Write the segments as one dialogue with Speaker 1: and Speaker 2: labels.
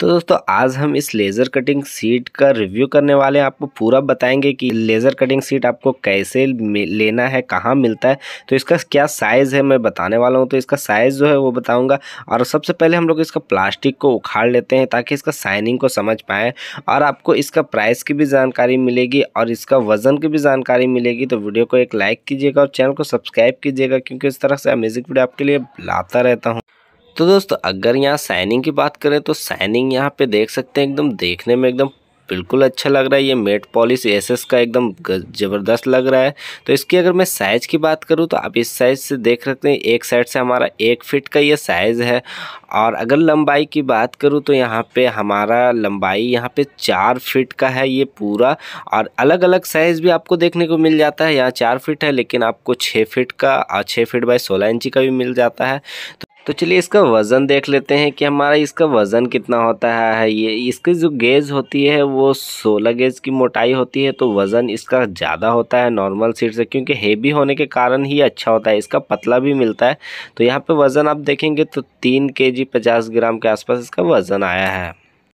Speaker 1: तो दोस्तों आज हम इस लेज़र कटिंग सीट का रिव्यू करने वाले हैं आपको पूरा बताएंगे कि लेज़र कटिंग सीट आपको कैसे लेना है कहाँ मिलता है तो इसका क्या साइज़ है मैं बताने वाला हूँ तो इसका साइज़ जो है वो बताऊँगा और सबसे पहले हम लोग इसका प्लास्टिक को उखाड़ लेते हैं ताकि इसका साइनिंग को समझ पाएँ और आपको इसका प्राइस की भी जानकारी मिलेगी और इसका वज़न की भी जानकारी मिलेगी तो वीडियो को एक लाइक कीजिएगा और चैनल को सब्सक्राइब कीजिएगा क्योंकि इस तरह से अमेजिंग वीडियो आपके लिए लाता रहता हूँ तो दोस्तों अगर यहाँ साइनिंग की बात करें तो साइनिंग यहाँ पे देख सकते हैं एकदम देखने में एकदम बिल्कुल अच्छा लग रहा है ये मेट पॉलिश एसएस का एकदम ज़बरदस्त लग रहा है तो इसकी अगर मैं साइज़ की बात करूँ तो आप इस साइज़ से देख सकते हैं एक साइड से हमारा एक फिट का ये साइज़ है और अगर लंबाई की बात करूँ तो यहाँ पे हमारा लंबाई यहाँ पे चार फिट का है ये पूरा और अलग अलग साइज़ भी आपको देखने को मिल जाता है यहाँ चार फिट है लेकिन आपको छः फिट का और छः फिट बाई सोलह इंची का भी मिल जाता है तो तो चलिए इसका वज़न देख लेते हैं कि हमारा इसका वज़न कितना होता है ये इसकी जो गेज होती है वो सोलह गेज की मोटाई होती है तो वज़न इसका ज़्यादा होता है नॉर्मल सीट से क्योंकि हेवी होने के कारण ही अच्छा होता है इसका पतला भी मिलता है तो यहाँ पे वज़न आप देखेंगे तो तीन के जी पचास ग्राम के आसपास इसका वज़न आया है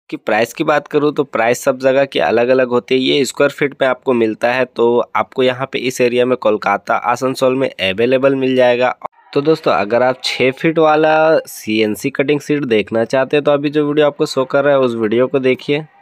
Speaker 1: कि प्राइस की बात करूँ तो प्राइस सब जगह की अलग अलग होती है ये स्क्वायर फीट पे आपको मिलता है तो आपको यहाँ पे इस एरिया में कोलकाता आसनसोल में अवेलेबल मिल जाएगा तो दोस्तों अगर आप छः फीट वाला सी कटिंग सीट देखना चाहते हैं तो अभी जो वीडियो आपको शो कर रहा है उस वीडियो को देखिए